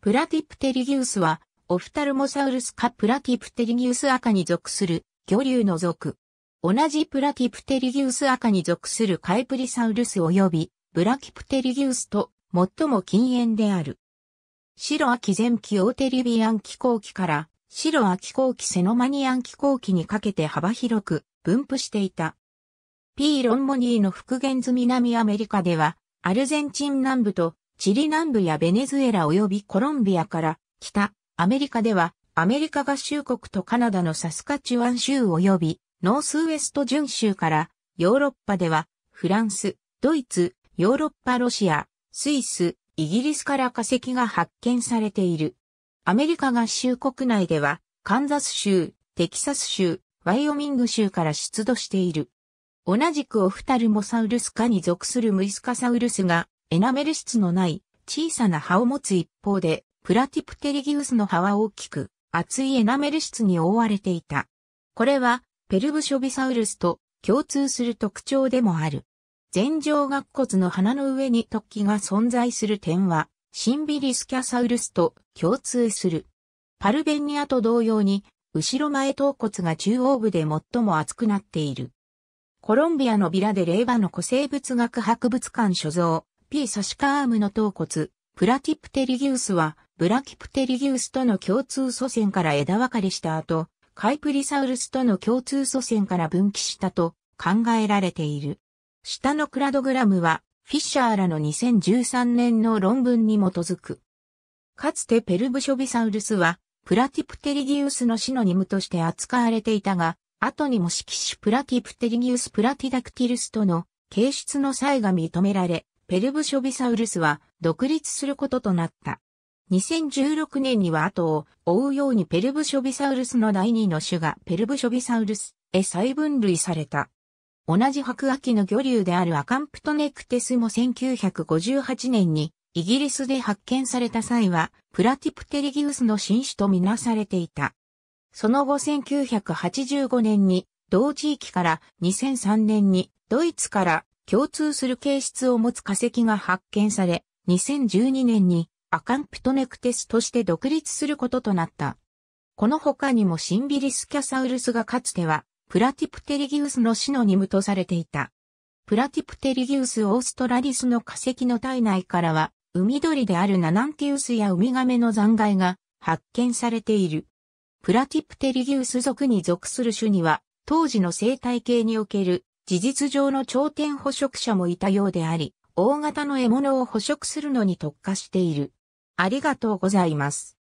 プラティプテリギウスは、オフタルモサウルスかプラティプテリギウス赤に属する魚竜の属。同じプラティプテリギウス赤に属するカイプリサウルス及びブラキプテリギウスと最も近縁である。白秋前期オーテリビアン気候期から白秋後期セノマニアン気候期にかけて幅広く分布していた。ピーロンモニーの復元図南アメリカではアルゼンチン南部とチリ南部やベネズエラ及びコロンビアから北アメリカではアメリカ合衆国とカナダのサスカチュワン州及びノースウエスト準州からヨーロッパではフランス、ドイツ、ヨーロッパロシア、スイス、イギリスから化石が発見されている。アメリカ合衆国内ではカンザス州、テキサス州、ワイオミング州から出土している。同じくオフタルモサウルス科に属するムイスカサウルスがエナメル質のない小さな葉を持つ一方で、プラティプテリギウスの葉は大きく、厚いエナメル質に覆われていた。これは、ペルブショビサウルスと共通する特徴でもある。前上顎骨の鼻の上に突起が存在する点は、シンビリスキャサウルスと共通する。パルベニアと同様に、後ろ前頭骨が中央部で最も厚くなっている。コロンビアのビラで令和の古生物学博物館所蔵、P サシカアームの頭骨、プラティプテリギウスは、ブラキプテリギウスとの共通祖先から枝分かれした後、カイプリサウルスとの共通祖先から分岐したと考えられている。下のクラドグラムは、フィッシャーらの2013年の論文に基づく。かつてペルブショビサウルスは、プラティプテリギウスのシノニムとして扱われていたが、後にも色紙プラティプテリギウスプラティダクティルスとの形質の差異が認められ、ペルブショビサウルスは独立することとなった。2016年には後を追うようにペルブショビサウルスの第二の種がペルブショビサウルスへ再分類された。同じ白亜紀の魚竜であるアカンプトネクテスも1958年にイギリスで発見された際はプラティプテリギウスの新種とみなされていた。その後1985年に同地域から2003年にドイツから共通する形質を持つ化石が発見され、2012年にアカンプトネクテスとして独立することとなった。この他にもシンビリスキャサウルスがかつてはプラティプテリギウスの死のニムとされていた。プラティプテリギウスオーストラリスの化石の体内からは海鳥であるナナンティウスやウミガメの残骸が発見されている。プラティプテリギウス属に属する種には当時の生態系における事実上の頂点捕食者もいたようであり、大型の獲物を捕食するのに特化している。ありがとうございます。